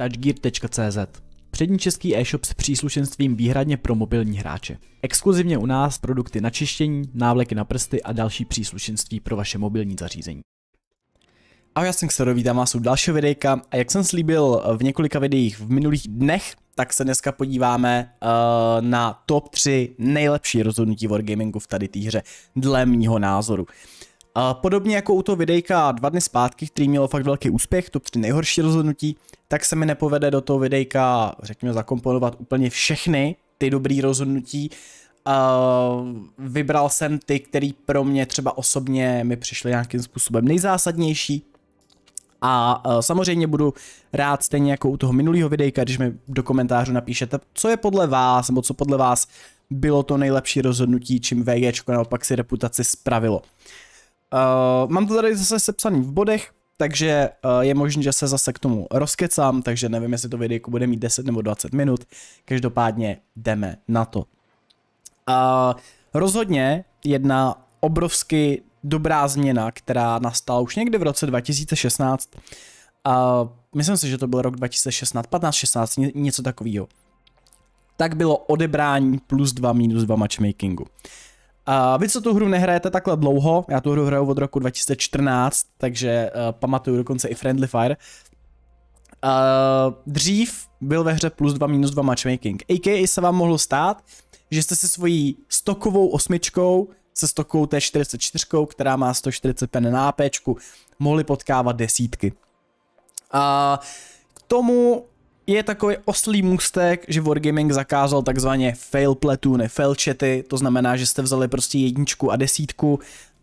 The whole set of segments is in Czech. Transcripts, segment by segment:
touchgear.cz Přední český e-shop s příslušenstvím výhradně pro mobilní hráče. Exkluzivně u nás produkty na čištění, návleky na prsty a další příslušenství pro vaše mobilní zařízení. Ahoj, já jsem Xero, vítám vás u dalšího videjka a jak jsem slíbil eh, v několika videích v minulých dnech, tak se dneska podíváme uh, na top 3 nejlepší rozhodnutí Wargamingu v tady té hře, dle mýho názoru. Uh, a podobně jako u toho videjka dva dny zpátky, který mělo fakt velký úspěch, to tři nejhorší rozhodnutí, tak se mi nepovede do toho videjka, řekněme, zakomponovat úplně všechny ty dobrý rozhodnutí. A vybral jsem ty, který pro mě třeba osobně mi přišly nějakým způsobem nejzásadnější. A e, samozřejmě budu rád stejně jako u toho minulého videjka, když mi do komentářů napíšete, co je podle vás, nebo co podle vás bylo to nejlepší rozhodnutí, čím VG naopak si reputaci spravilo. Uh, Uh, mám to tady zase sepsaný v bodech, takže uh, je možné, že se zase k tomu rozkecám, takže nevím, jestli to video jako bude mít 10 nebo 20 minut. Každopádně jdeme na to. Uh, rozhodně jedna obrovsky dobrá změna, která nastala už někdy v roce 2016. Uh, myslím si, že to byl rok 2016, 15, 16, něco takového. Tak bylo odebrání plus 2 minus 2 matchmakingu. Uh, vy, co tu hru nehrajete takhle dlouho, já tu hru hraju od roku 2014, takže uh, pamatuju dokonce i Friendly Fire. Uh, dřív byl ve hře plus 2 minus 2 matchmaking. AKA se vám mohlo stát, že jste se svojí stokovou osmičkou, se stokou T44, která má 140 pen na APčku, mohli potkávat desítky. A uh, eh, k tomu je takový oslý mustek, že Wargaming zakázal takzvaně fail platoony, fail chaty, to znamená, že jste vzali prostě jedničku a desítku,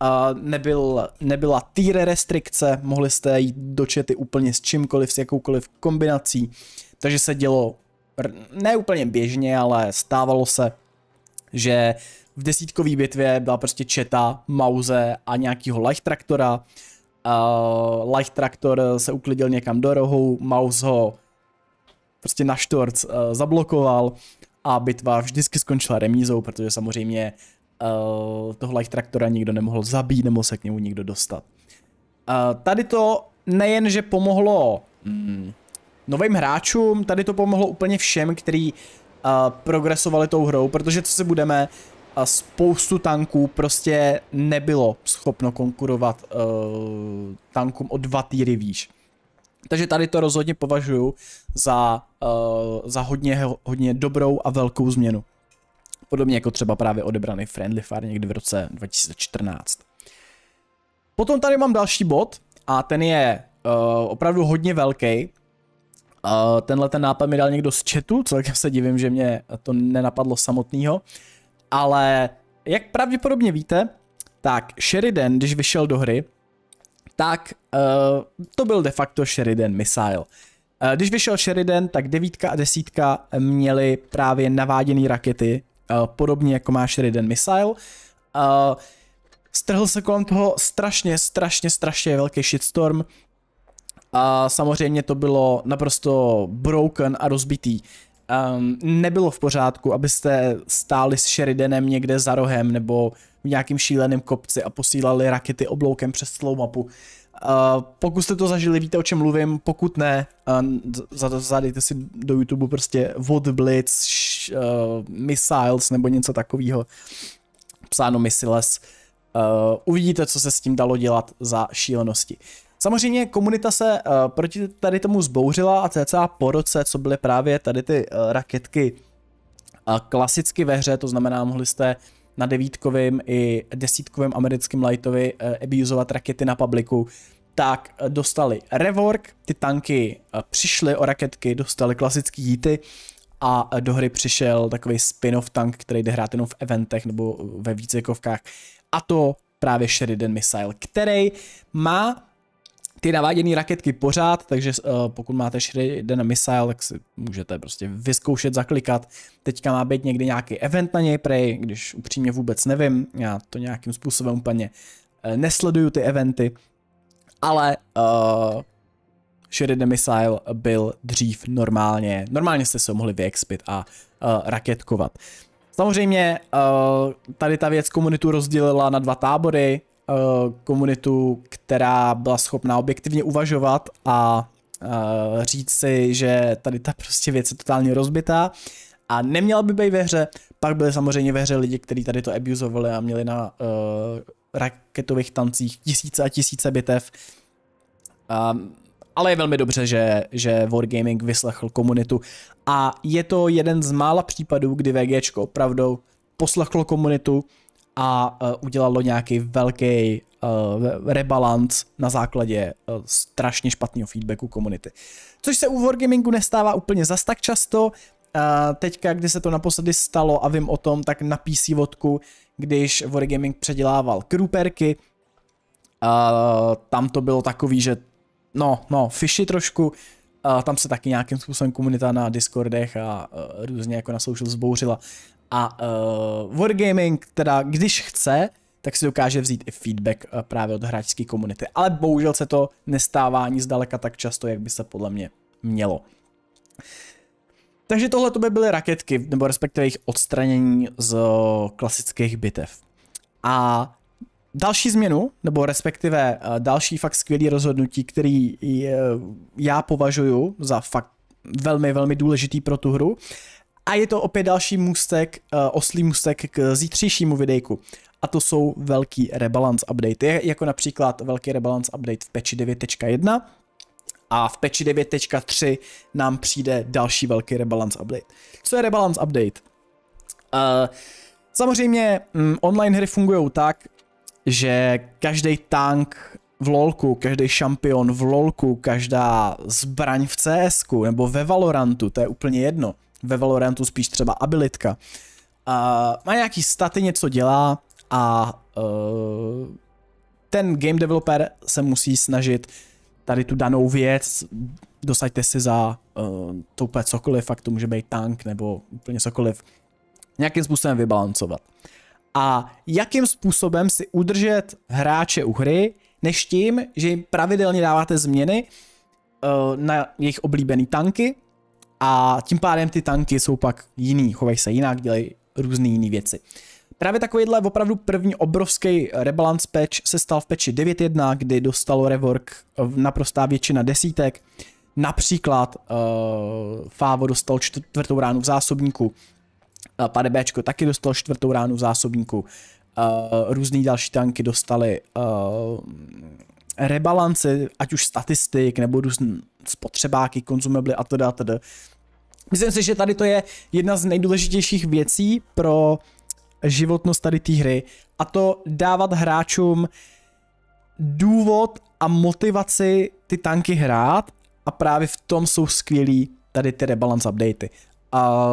a nebyl, nebyla tier restrikce, mohli jste jít do čety úplně s čímkoliv, s jakoukoliv kombinací, takže se dělo ne úplně běžně, ale stávalo se, že v desítkové bitvě byla prostě četa, mauze a nějakýho light traktora. Uh, light traktor se uklidil někam do rohu, maus ho prostě na štorc uh, eh, zablokoval a bitva vždycky skončila remízou, protože samozřejmě uh, toho light traktora nikdo nemohl zabít, nemohl se k němu nikdo dostat. Uh, tady to nejen, že pomohlo mm, novým hráčům, tady to pomohlo úplně všem, kteří uh, progresovali tou hrou, protože co se budeme, uh, spoustu tanků prostě nebylo schopno konkurovat uh, tankům o dva týry výš. Takže tady to rozhodně považuji za, uh, za hodně, hodně dobrou a velkou změnu. Podobně jako třeba právě odebraný Friendly Fire někdy v roce 2014. Potom tady mám další bod a ten je uh, opravdu hodně velký. Uh, eh, tenhle ten nápad mi dal někdo z chatu, celkem se divím, že mě to nenapadlo samotného. Ale jak pravděpodobně víte, tak Sheridan, když vyšel do hry, tak uh, to byl de facto Sheridan Missile. Uh, když vyšel Sheridan, tak devítka a desítka měly právě naváděné rakety, uh, podobně jako má Sheridan Missile. Uh, strhl se kolem toho strašně, strašně, strašně velký shitstorm. A samozřejmě to bylo naprosto broken a rozbitý. Um, nebylo v pořádku, abyste stáli s Sheridanem někde za rohem nebo v nějakým šíleném kopci a posílali rakety obloukem přes celou mapu. Uh, pokud jste to zažili, víte o čem mluvím, pokud ne, uh, zadejte si do YouTube prostě Wood Blitz, uh, Missiles nebo něco takového, psáno Missiles. Uh, uvidíte, co se s tím dalo dělat za šílenosti. Samozřejmě komunita se uh, proti tady tomu zbouřila a cca po roce, co byly právě tady ty uh, raketky uh, klasicky ve hře, to znamená, mohli jste uh, na devítkovém i desítkovém americkém lightovi eh, abuzovat rakety na publiku, tak eh, dostali rework, ty tanky eh, přišly o raketky, dostali klasický jíty a do hry přišel takový spin-off tank, který jde hrát jenom v eventech nebo ve vícekovkách a to právě Sheridan Missile, který má ty naváděné raketky pořád, takže uh, pokud máte Shredden Missile, tak si můžete prostě vyzkoušet, zaklikat. Teďka má být někdy nějaký event na něj, prej, když upřímně vůbec nevím, já to nějakým způsobem úplně uh, nesleduju ty eventy, ale uh, eh, Shredden Missile byl dřív normálně, normálně jste se ho mohli vyexpit a uh, raketkovat. Samozřejmě tady ta věc komunitu rozdělila na dva tábory, Eh, komunitu, která byla schopná objektivně uvažovat a uh, říct si, že tady ta prostě věc je totálně rozbitá a neměla by být ve hře. Pak byly samozřejmě ve hře lidi, kteří tady to abuzovali a měli na uh, raketových tancích tisíce a tisíce bitev. Um, ale je velmi dobře, že, že Wargaming vyslechl komunitu a je to jeden z mála případů, kdy VGčko opravdu poslechlo komunitu, a uh, udělalo nějaký velký uh, eh, rebalance na základě uh, strašně špatného feedbacku komunity. Což se u Wargamingu nestává úplně zas tak často. Uh, teďka, kdy se to naposledy stalo a vím o tom, tak na PC vodku, když Wargaming předělával kruperky, uh, tam to bylo takový, že no, no, fishy trošku, tam se taky nějakým způsobem komunita na Discordech a, a různě jako na social zbouřila. A uh, Wargaming teda, když chce, tak si dokáže vzít i feedback uh, právě od hráčské komunity. Ale bohužel se to nestává ani zdaleka tak často, jak by se podle mě mělo. Takže tohle to by byly raketky, nebo respektive jejich odstranění z klasických bitev. A další změnu, nebo respektive eh, další fakt skvělý rozhodnutí, který je, já považuji za fakt velmi, velmi důležitý pro tu hru, a je to opět další můstek, uh, oslý můstek k zítřejšímu videjku. A to jsou velký rebalance update, Je jako například velký rebalance update v peči 9.1 a v peči 9.3 nám přijde další velký rebalance update. Co je rebalance update? Uh, samozřejmě mm, online hry fungují tak, že každý tank v LOLku, každý šampion v LOLku, každá zbraň v CSku nebo ve Valorantu, to je úplně jedno ve Valorantu spíš třeba abilitka. A má nějaký staty, něco dělá a uh, ten game developer se musí snažit tady tu danou věc, dosaďte si za uh, to úplně cokoliv, fakt to může být tank nebo úplně cokoliv, nějakým způsobem vybalancovat. A jakým způsobem si udržet hráče u hry, než tím, že jim pravidelně dáváte změny uh, na jejich oblíbené tanky, a tím pádem ty tanky jsou pak jiný, chovají se jinak, dělají různé jiné věci. Právě takovýhle opravdu první obrovský rebalance patch se stal v patchi 9.1, kdy dostalo rework naprostá většina desítek. Například uh, eh, Favo dostal čtvrtou ránu v zásobníku, eh, Padebečko taky dostal čtvrtou ránu v zásobníku, uh, eh, různé další tanky dostali uh, rebalance, ať už statistik nebo různé spotřebáky, konzumably a to teda. Myslím si, že tady to je jedna z nejdůležitějších věcí pro životnost tady té hry a to dávat hráčům důvod a motivaci ty tanky hrát a právě v tom jsou skvělí tady ty rebalance updaty. A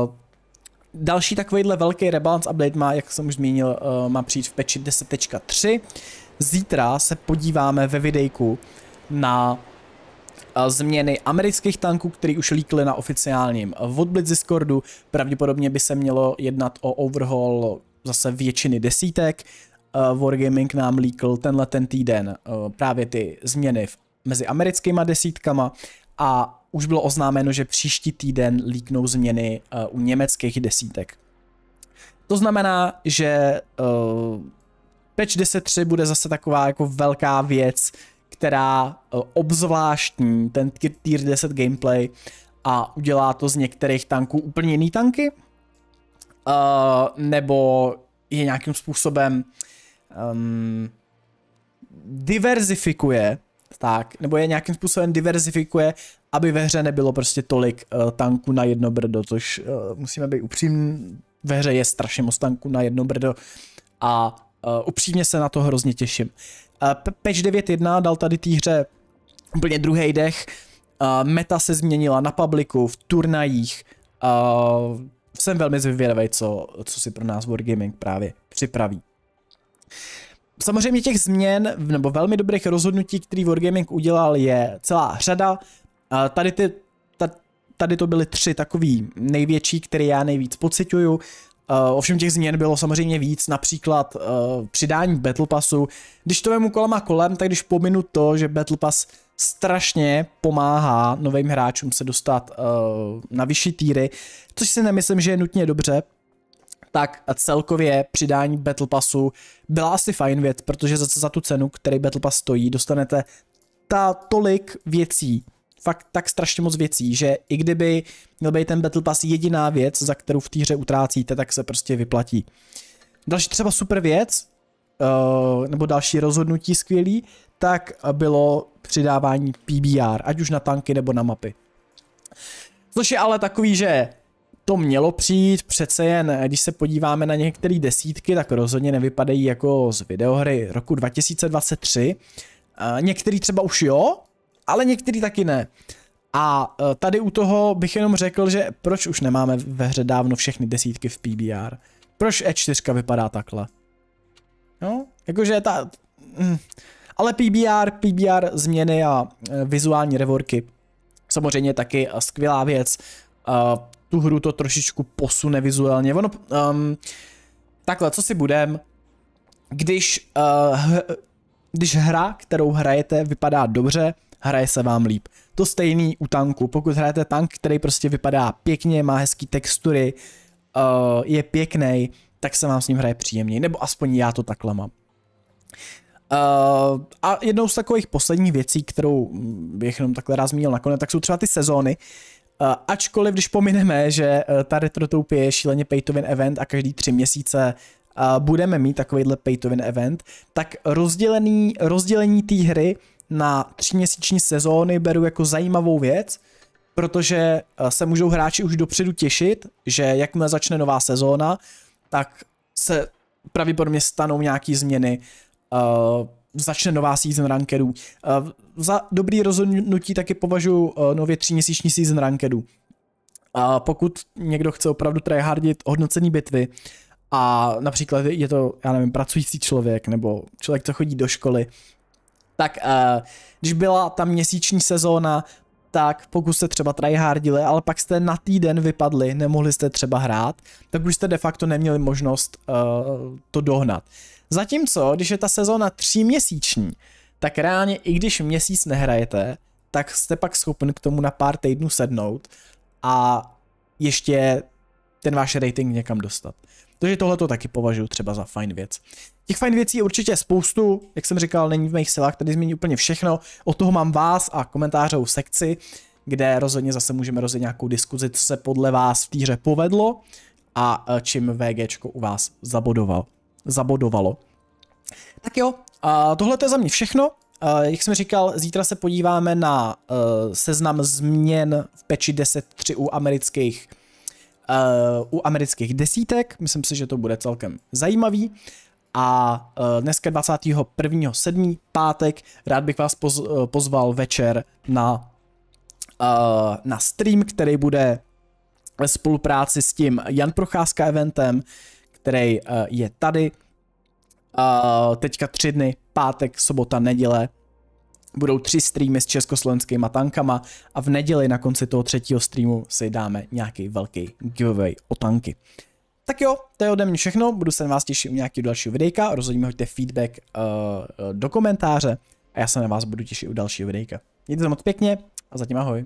další takovýhle velký rebalance update má, jak jsem už zmínil, eh, má přijít v patchi 10.3. Zítra se podíváme ve videjku na změny amerických tanků, které už líkly na oficiálním Woodblitz Discordu. Pravděpodobně by se mělo jednat o overhaul zase většiny desítek. Wargaming nám líkl tenhle ten týden e, právě ty změny mezi americkýma desítkama a už bylo oznámeno, že příští týden líknou změny e, u německých desítek. To znamená, že e, patch 10.3 bude zase taková jako velká věc, která eh, obzvláštní ten tier 10 gameplay a udělá to z některých tanků úplně jiný tanky, uh, nebo je nějakým způsobem um, diverzifikuje, tak, nebo je nějakým způsobem diverzifikuje, aby ve hře nebylo prostě tolik uh, tanků na jedno brdo, což uh, musíme být upřímní, ve hře je strašně moc tanků na jedno brdo a Eh, upřímně se na to hrozně těším. Uh, Patch 9.1 dal tady té hře úplně druhý dech. Uh, meta se změnila na publiku, v turnajích. Uh, jsem velmi zvědavý, co, co si pro nás Wargaming právě připraví. Samozřejmě těch změn, nebo velmi dobrých rozhodnutí, který Wargaming udělal, je celá řada. tady ty tady to byly tři takový největší, které já nejvíc pocituju. Uh, ovšem těch změn bylo samozřejmě víc, například uh, přidání Battle Passu. Když to vemu kolem a kolem, tak když pominu to, že Battle Pass strašně pomáhá novým hráčům se dostat uh, na vyšší týry, což si nemyslím, že je nutně dobře, tak celkově přidání Battle Passu byla asi fajn věc, protože za, za tu cenu, který Battle Pass stojí, dostanete ta tolik věcí, fakt tak strašně moc věcí, že i kdyby měl být ten Battle Pass jediná věc, za kterou v týře utrácíte, tak se prostě vyplatí. Další třeba super věc, eh, nebo další rozhodnutí skvělý, tak bylo přidávání PBR, ať už na tanky nebo na mapy. Což je ale takový, že to mělo přijít, přece jen, když se podíváme na některé desítky, tak rozhodně nevypadají jako z videohry roku 2023. Eh, některý třeba už jo, ale některý taky ne. A e, tady u toho bych jenom řekl, že proč už nemáme ve hře dávno všechny desítky v PBR? Proč E4 vypadá takhle? No, jakože ta... Mm, ale PBR, PBR změny a e, vizuální revorky samozřejmě taky e, skvělá věc. Tu hru to trošičku posune vizuálně. Ono, um, takhle, co si budem, když, uh, když hra, kterou hrajete, vypadá dobře, hraje se vám líp. To stejný u tanku, pokud hrajete tank, který prostě vypadá pěkně, má hezký textury, eh, je pěkný, tak se vám s ním hraje příjemněji, nebo aspoň já to takhle mám. Uh, a jednou z takových posledních věcí, kterou bych jenom takhle rád zmínil nakonec, tak jsou třeba ty sezóny. Uh, ačkoliv, když pomineme, že uh, ta retrotopie je šíleně pay to win event a každý tři měsíce budeme mít takovýhle pay to win event, tak rozdělený, rozdělení té hry na tříměsíční sezóny beru jako zajímavou věc, protože eh, se můžou hráči už dopředu těšit, že jakmile začne nová sezóna, tak se pravděpodobně stanou nějaké změny. Uh, začne nová season rankedů. Uh, za dobrý rozhodnutí taky považuji uh, nově tříměsíční season rankedů. A pokud někdo chce opravdu tryhardit hodnocení bitvy a například je to, já nevím, pracující člověk nebo člověk, co chodí do školy, tak uh, když byla ta měsíční sezóna, tak pokud jste třeba tryhardili, ale pak jste na týden vypadli, nemohli jste třeba hrát, tak už jste de facto neměli možnost uh, to dohnat. Zatímco, když je ta sezóna tříměsíční, tak reálně i když měsíc nehrajete, tak jste pak schopni k tomu na pár týdnů sednout a ještě ten váš rating někam dostat. Takže tohle to taky považuji třeba za fajn věc. Těch fajn věcí je určitě spoustu, jak jsem říkal, není v mých silách, tady změní úplně všechno. Od toho mám vás a komentářovou sekci, kde rozhodně zase můžeme rozjet nějakou diskuzi, co se podle vás v týře povedlo a e, čím VG u vás zabodoval, zabodovalo. Tak jo, tohle to je za mě všechno. Uh, jak jsem říkal, zítra se podíváme na uh, seznam změn v peči 10.3 u amerických Eh, u amerických desítek. Myslím si, že to bude celkem zajímavý. A eh, dneska 21.7. pátek rád bych vás poz, eh, pozval večer na, na stream, který bude ve spolupráci s tím Jan Procházka eventem, který je tady. Teďka tři dny, pátek, sobota, neděle, Budou tři streamy s československýma tankama a v neděli na konci toho třetího streamu si dáme nějaký velký giveaway o tanky. Tak jo, to je ode mě všechno, budu se na vás těšit u nějakého dalšího videjka, rozhodně mi hoďte feedback uh, do komentáře a já se na vás budu těšit u dalšího videjka. Mějte se moc pěkně a zatím ahoj.